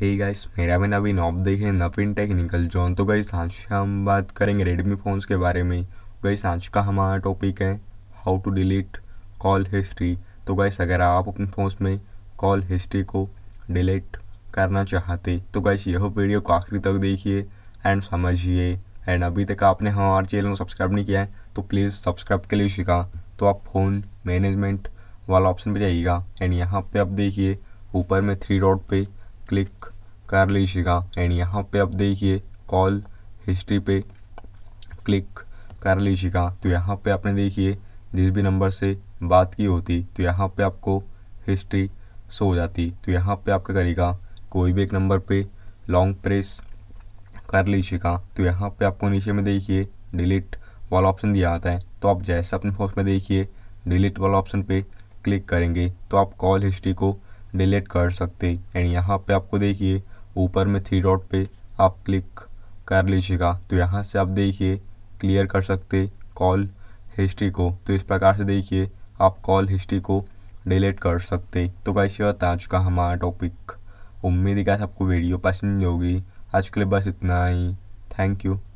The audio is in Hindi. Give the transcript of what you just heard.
हे hey गाइस मेरा भी नवीन नॉब देखें नवीन टेक्निकल जोन तो गई आज हम बात करेंगे रेडमी फ़ोन्स के बारे में गई आज का हमारा टॉपिक है how to delete call history तो गाइस अगर आप अपने फ़ोन्स में कॉल हिस्ट्री को डिलीट करना चाहते तो गाइस यह वीडियो को आखिरी तक देखिए एंड समझिए एंड अभी तक आपने हमारे चैनल को सब्सक्राइब नहीं किया है तो प्लीज़ सब्सक्राइब के लिए शिका तो आप फ़ोन मैनेजमेंट वाला ऑप्शन पर जाइएगा एंड यहाँ पर आप देखिए ऊपर में थ्री डॉट पर क्लिक कर लीजिएगा एंड यहाँ पे आप देखिए कॉल हिस्ट्री पे क्लिक कर लीजिएगा तो यहाँ पे आपने देखिए जिस भी नंबर से बात की होती तो यहाँ पे आपको हिस्ट्री सो हो जाती तो यहाँ पे आपका करेगा कोई भी एक नंबर पे लॉन्ग प्रेस कर लीजिएगा तो यहाँ पे आपको नीचे में देखिए डिलीट वाला ऑप्शन दिया आता है तो आप जैसे अपने फोन में देखिए डिलीट वाला ऑप्शन पे क्लिक करेंगे तो आप कॉल हिस्ट्री को डिलीट कर सकते एंड यहाँ पे आपको देखिए ऊपर में थ्री डॉट पे आप क्लिक कर लीजिएगा तो यहाँ से आप देखिए क्लियर कर सकते कॉल हिस्ट्री को तो इस प्रकार से देखिए आप कॉल हिस्ट्री को डिलीट कर सकते तो कैसे होता आज का हमारा टॉपिक उम्मीद है कि आपको वीडियो पसंद होगी आज के लिए बस इतना ही थैंक यू